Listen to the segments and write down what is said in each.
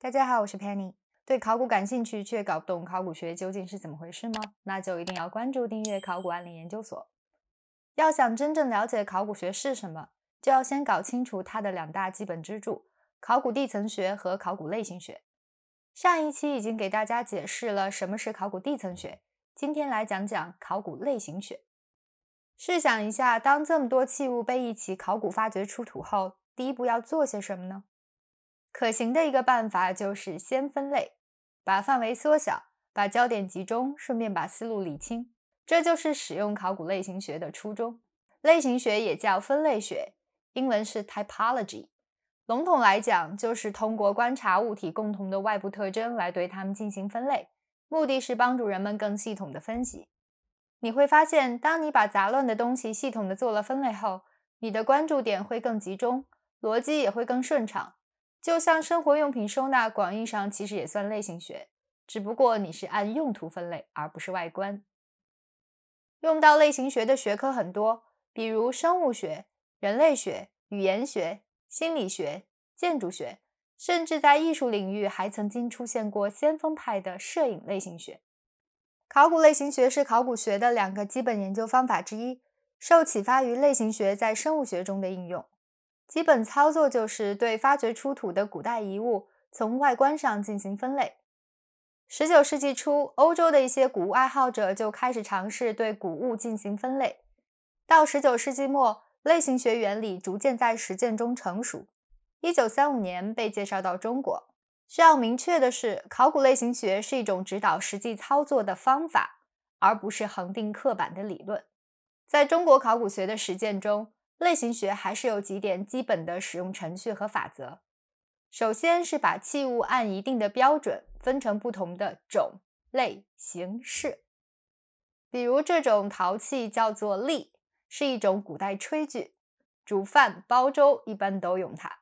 大家好，我是 Penny，对考古感兴趣却搞不懂考古学究竟是怎么回事吗？那就一定要关注订阅考古案例研究所。要想真正了解考古学是什么，就要先搞清楚它的两大基本支柱：考古地层学和考古类型学。上一期已经给大家解释了什么是考古地层学，今天来讲讲考古类型学。试想一下，当这么多器物被一起考古发掘出土后，第一步要做些什么呢？可行的一个办法就是先分类，把范围缩小，把焦点集中，顺便把思路理清。这就是使用考古类型学的初衷。类型学也叫分类学，英文是 typology。笼统来讲，就是通过观察物体共同的外部特征来对它们进行分类，目的是帮助人们更系统的分析。你会发现，当你把杂乱的东西系统的做了分类后，你的关注点会更集中，逻辑也会更顺畅。就像生活用品收纳，广义上其实也算类型学，只不过你是按用途分类，而不是外观。用到类型学的学科很多，比如生物学、人类学、语言学、心理学、建筑学，甚至在艺术领域还曾经出现过先锋派的摄影类型学。考古类型学是考古学的两个基本研究方法之一，受启发于类型学在生物学中的应用。基本操作就是对发掘出土的古代遗物从外观上进行分类。十九世纪初，欧洲的一些古物爱好者就开始尝试对古物进行分类。到十九世纪末，类型学原理逐渐在实践中成熟。一九三五年被介绍到中国。需要明确的是，考古类型学是一种指导实际操作的方法，而不是恒定刻板的理论。在中国考古学的实践中。类型学还是有几点基本的使用程序和法则。首先是把器物按一定的标准分成不同的种类形式，比如这种陶器叫做“鬲”，是一种古代炊具，煮饭、煲粥一般都用它。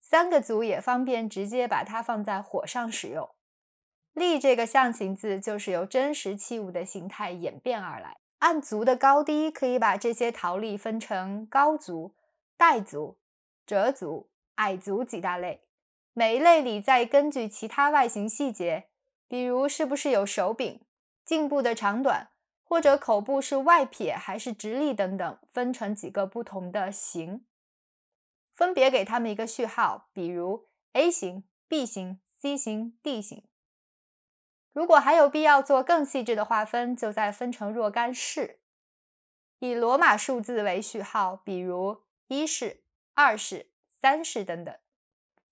三个组也方便直接把它放在火上使用。“鬲”这个象形字就是由真实器物的形态演变而来。按足的高低，可以把这些陶粒分成高足、带足、折足、矮足几大类。每一类里再根据其他外形细节，比如是不是有手柄、颈部的长短，或者口部是外撇还是直立等等，分成几个不同的型，分别给他们一个序号，比如 A 型、B 型、C 型、D 型。如果还有必要做更细致的划分，就再分成若干式，以罗马数字为序号，比如一式、二式、三式等等。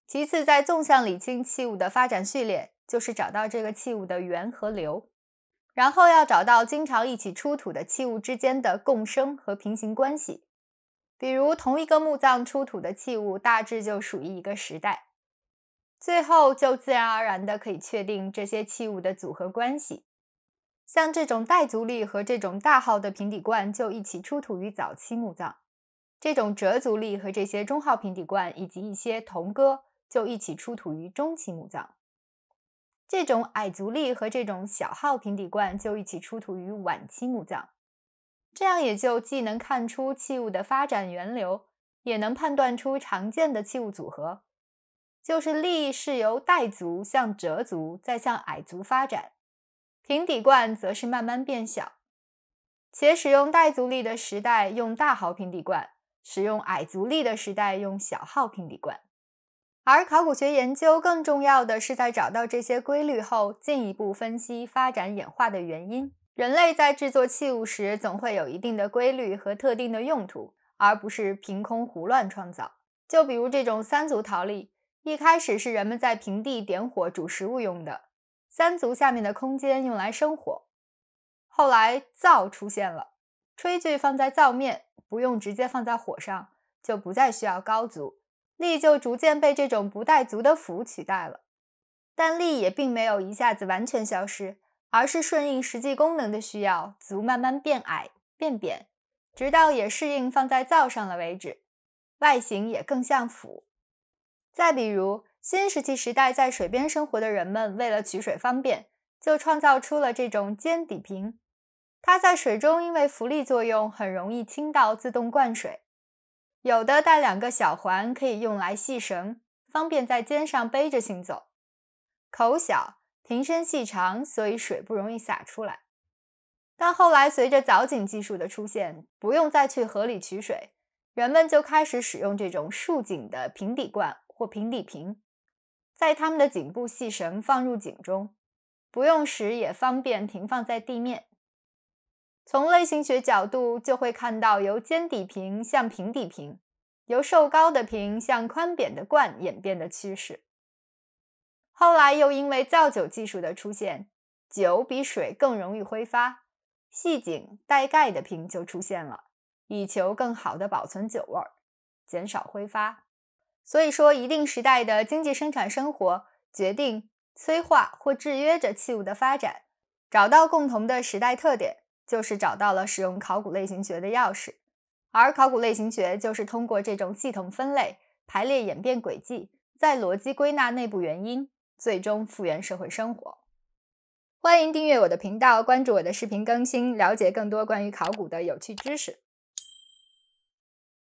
其次，在纵向理清器物的发展序列，就是找到这个器物的源和流，然后要找到经常一起出土的器物之间的共生和平行关系，比如同一个墓葬出土的器物大致就属于一个时代。最后，就自然而然的可以确定这些器物的组合关系。像这种带足立和这种大号的平底罐就一起出土于早期墓葬；这种折足立和这些中号平底罐以及一些铜戈就一起出土于中期墓葬；这种矮足立和这种小号平底罐就一起出土于晚期墓葬。这样，也就既能看出器物的发展源流，也能判断出常见的器物组合。就是力是由带足向折足再向矮足发展，平底罐则是慢慢变小。且使用带足力的时代用大号平底罐，使用矮足力的时代用小号平底罐。而考古学研究更重要的是在找到这些规律后，进一步分析发展演化的原因。人类在制作器物时总会有一定的规律和特定的用途，而不是凭空胡乱创造。就比如这种三足陶粒，一开始是人们在平地点火煮食物用的，三足下面的空间用来生火。后来灶出现了，炊具放在灶面，不用直接放在火上，就不再需要高足，力就逐渐被这种不带足的釜取代了。但力也并没有一下子完全消失，而是顺应实际功能的需要，足慢慢变矮、变扁，直到也适应放在灶上了为止，外形也更像釜。再比如，新石器时代在水边生活的人们，为了取水方便，就创造出了这种尖底瓶。它在水中因为浮力作用，很容易倾倒，自动灌水。有的带两个小环，可以用来系绳，方便在肩上背着行走。口小，瓶身细长，所以水不容易洒出来。但后来随着凿井技术的出现，不用再去河里取水，人们就开始使用这种竖井的平底罐。或平底瓶，在它们的颈部系绳放入井中，不用时也方便停放在地面。从类型学角度，就会看到由尖底瓶向平底瓶，由瘦高的瓶向宽扁的罐演变的趋势。后来又因为造酒技术的出现，酒比水更容易挥发，细颈带盖的瓶就出现了，以求更好的保存酒味儿，减少挥发。所以说，一定时代的经济生产生活决定、催化或制约着器物的发展。找到共同的时代特点，就是找到了使用考古类型学的钥匙。而考古类型学就是通过这种系统分类、排列、演变轨迹，在逻辑归纳内部原因，最终复原社会生活。欢迎订阅我的频道，关注我的视频更新，了解更多关于考古的有趣知识。